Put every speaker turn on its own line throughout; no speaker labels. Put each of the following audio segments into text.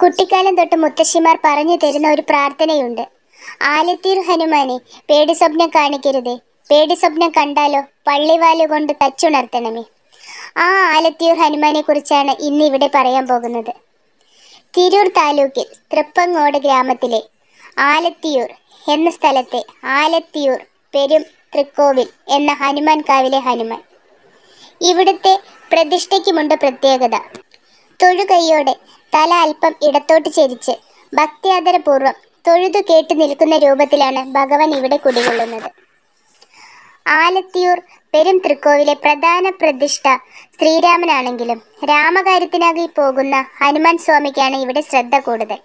കുട്ടിക്കാലം തൊട്ട് മുത്തശ്ശിമാർ പറഞ്ഞു തരുന്ന ഒരു പ്രാർത്ഥനയുണ്ട് ആലത്തീർ ഹനുമാനെ പേടി സ്വപ്നം കാണിക്കരുതേ പേടി സ്വപ്നം കണ്ടാലോ പള്ളിവാല് കൊണ്ട് തച്ചുണർത്തണമേ ആ ആലത്തീർ ഹനുമാനെ കുറിച്ചാണ് ഇന്ന് ഇവിടെ പറയാൻ പോകുന്നത് തിരൂർ താലൂക്കിൽ തൃപ്പങ്ങോട് ഗ്രാമത്തിലെ ആലത്തിയൂർ എന്ന സ്ഥലത്തെ ആലത്തിയൂർ പെരും തൃക്കോവിൽ എന്ന ഹനുമാൻ കാവിലെ ഹനുമാൻ ഇവിടുത്തെ പ്രതിഷ്ഠയ്ക്കുമുണ്ട് പ്രത്യേകത തൊഴു കൈയോടെ തല അല്പം ഇടത്തോട്ട് ചെരിച്ച് ഭക്തിയാദരപൂർവ്വം തൊഴുതു കേട്ട് നിൽക്കുന്ന രൂപത്തിലാണ് ഭഗവാൻ ഇവിടെ കുടികൊള്ളുന്നത് ആലത്തിയൂർ പെരും തൃക്കോവിലെ പ്രധാന പ്രതിഷ്ഠ ശ്രീരാമനാണെങ്കിലും രാമകാര്യത്തിനാകി പോകുന്ന ഹനുമാൻ സ്വാമിക്കാണ് ഇവിടെ ശ്രദ്ധ കൂടുതൽ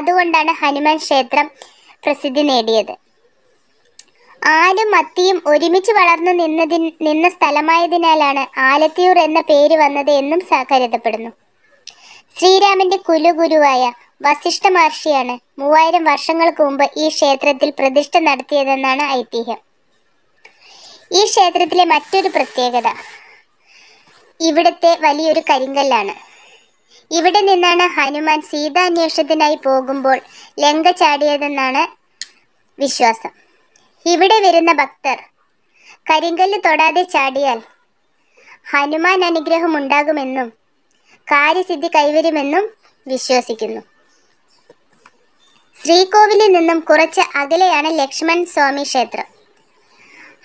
അതുകൊണ്ടാണ് ഹനുമാൻ ക്ഷേത്രം പ്രസിദ്ധി നേടിയത് ആലും മത്തിയും ഒരുമിച്ച് വളർന്നു നിന്നതിൻ നിന്ന സ്ഥലമായതിനാലാണ് ആലത്തിയൂർ എന്ന പേര് വന്നത് എന്നും കരുതപ്പെടുന്നു ശ്രീരാമന്റെ കുലുഗുരുവായ വസിഷ്ഠ മഹർഷിയാണ് മൂവായിരം വർഷങ്ങൾക്ക് മുമ്പ് ഈ ക്ഷേത്രത്തിൽ പ്രതിഷ്ഠ നടത്തിയതെന്നാണ് ഐതിഹ്യം ഈ ക്ഷേത്രത്തിലെ മറ്റൊരു പ്രത്യേകത ഇവിടുത്തെ വലിയൊരു കരിങ്കല്ലാണ് ഇവിടെ നിന്നാണ് ഹനുമാൻ സീതാന്വേഷത്തിനായി പോകുമ്പോൾ ലങ്ക ചാടിയതെന്നാണ് വിശ്വാസം ഇവിടെ വരുന്ന ഭക്തർ കരിങ്കല്ല് തൊടാതെ ചാടിയാൽ ഹനുമാൻ അനുഗ്രഹം ഉണ്ടാകുമെന്നും കാര്യസിദ്ധി കൈവരുമെന്നും വിശ്വസിക്കുന്നു ശ്രീകോവിലിൽ നിന്നും കുറച്ച് അകലെയാണ് ലക്ഷ്മൺ സ്വാമി ക്ഷേത്രം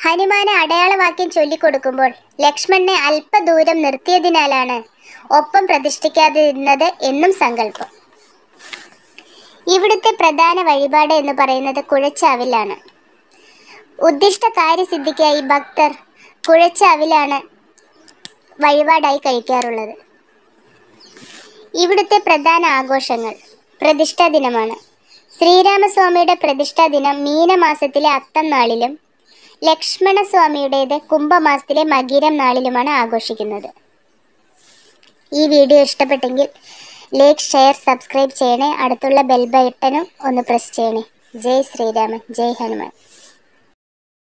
ഹനുമാനെ അടയാളവാക്യം ചൊല്ലിക്കൊടുക്കുമ്പോൾ ലക്ഷ്മണനെ അല്പദൂരം നിർത്തിയതിനാലാണ് ഒപ്പം പ്രതിഷ്ഠിക്കാതിരുന്നത് എന്നും സങ്കല്പം ഇവിടുത്തെ പ്രധാന വഴിപാട് എന്ന് പറയുന്നത് കുഴച്ചാവിലാണ് ഉദ്ദിഷ്ട കാര്യസിദ്ധിക്കായി ഭക്തർ കുഴച്ചാവിലാണ് വഴിപാടായി കഴിക്കാറുള്ളത് ഇവിടുത്തെ പ്രധാന ആഘോഷങ്ങൾ പ്രതിഷ്ഠാ ദിനമാണ് ശ്രീരാമസ്വാമിയുടെ പ്രതിഷ്ഠാ ദിനം മീനമാസത്തിലെ അത്തം നാളിലും ലക്ഷ്മണസ്വാമിയുടേത് കുംഭമാസത്തിലെ മകീരം നാളിലുമാണ് ആഘോഷിക്കുന്നത് ഈ വീഡിയോ ഇഷ്ടപ്പെട്ടെങ്കിൽ ലൈക്ക് ഷെയർ സബ്സ്ക്രൈബ് ചെയ്യണേ അടുത്തുള്ള ബെൽ ബട്ടനും ഒന്ന് പ്രസ് ചെയ്യണേ ജയ് ശ്രീരാമൻ ജയ് ഹനുമാൻ